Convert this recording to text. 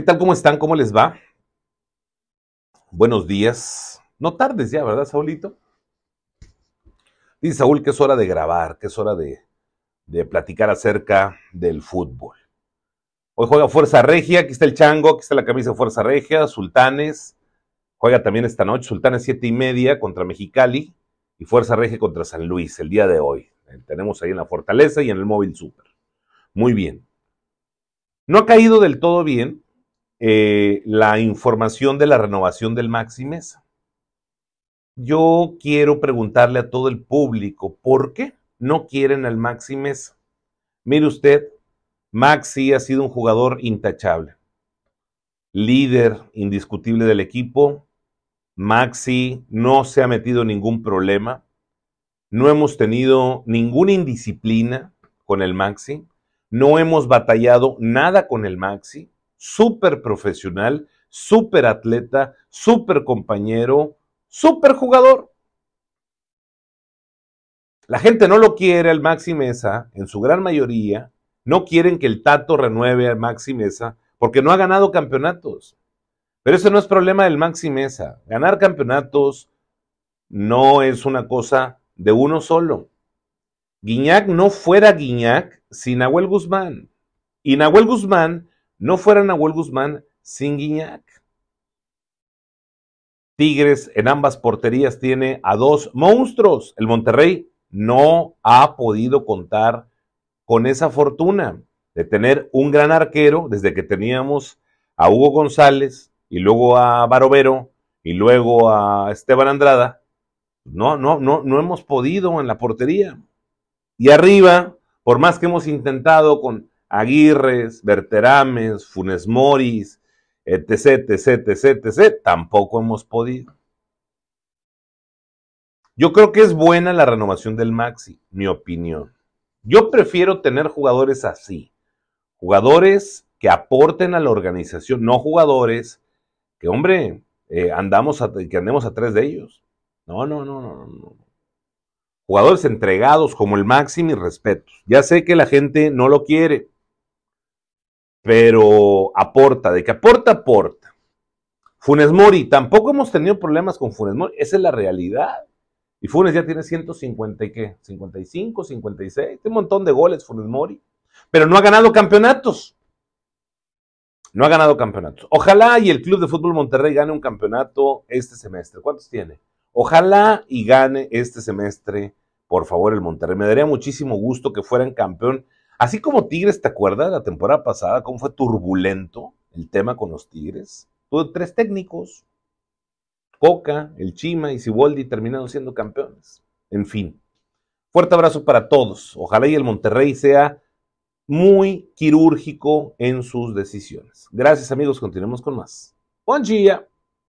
¿Qué tal? ¿Cómo están? ¿Cómo les va? Buenos días. No tardes ya, ¿verdad, Saúlito? Dice Saúl que es hora de grabar, que es hora de, de platicar acerca del fútbol. Hoy juega Fuerza Regia, aquí está el chango, aquí está la camisa de Fuerza Regia, Sultanes. Juega también esta noche, Sultanes siete y media contra Mexicali y Fuerza Regia contra San Luis el día de hoy. Eh, tenemos ahí en la Fortaleza y en el Móvil Super. Muy bien. No ha caído del todo bien, eh, la información de la renovación del Maxi Mesa. Yo quiero preguntarle a todo el público, ¿por qué no quieren al Maxi Mesa? Mire usted, Maxi ha sido un jugador intachable, líder indiscutible del equipo. Maxi no se ha metido en ningún problema. No hemos tenido ninguna indisciplina con el Maxi. No hemos batallado nada con el Maxi súper profesional, súper atleta, súper compañero, súper jugador. La gente no lo quiere al Maxi Mesa, en su gran mayoría, no quieren que el Tato renueve al Maxi Mesa porque no ha ganado campeonatos. Pero ese no es problema del Maxi Mesa. Ganar campeonatos no es una cosa de uno solo. Guiñac no fuera Guiñac sin Nahuel Guzmán. Y Nahuel Guzmán no fueran Nahuel Guzmán sin Guiñac. Tigres en ambas porterías tiene a dos monstruos. El Monterrey no ha podido contar con esa fortuna de tener un gran arquero desde que teníamos a Hugo González y luego a Barovero y luego a Esteban Andrada. No, no, no, no hemos podido en la portería. Y arriba, por más que hemos intentado con Aguirres, Berterames, Funes Moris, etc., etc., etc., etc., tampoco hemos podido. Yo creo que es buena la renovación del Maxi, mi opinión. Yo prefiero tener jugadores así, jugadores que aporten a la organización, no jugadores que, hombre, eh, andamos que andemos a tres de ellos. No, no, no, no, no. Jugadores entregados como el Maxi, mis respetos. Ya sé que la gente no lo quiere, pero aporta, de que aporta, aporta. Funes Mori, tampoco hemos tenido problemas con Funes Mori, esa es la realidad. Y Funes ya tiene 150 y qué, 55, 56, tiene un montón de goles Funes Mori, pero no ha ganado campeonatos. No ha ganado campeonatos. Ojalá y el Club de Fútbol Monterrey gane un campeonato este semestre. ¿Cuántos tiene? Ojalá y gane este semestre, por favor, el Monterrey. Me daría muchísimo gusto que fueran campeón Así como Tigres, ¿te acuerdas la temporada pasada cómo fue turbulento el tema con los Tigres? Tuvo tres técnicos, Coca, el Chima y Siboldi terminaron siendo campeones. En fin, fuerte abrazo para todos. Ojalá y el Monterrey sea muy quirúrgico en sus decisiones. Gracias amigos, continuemos con más. Buen día.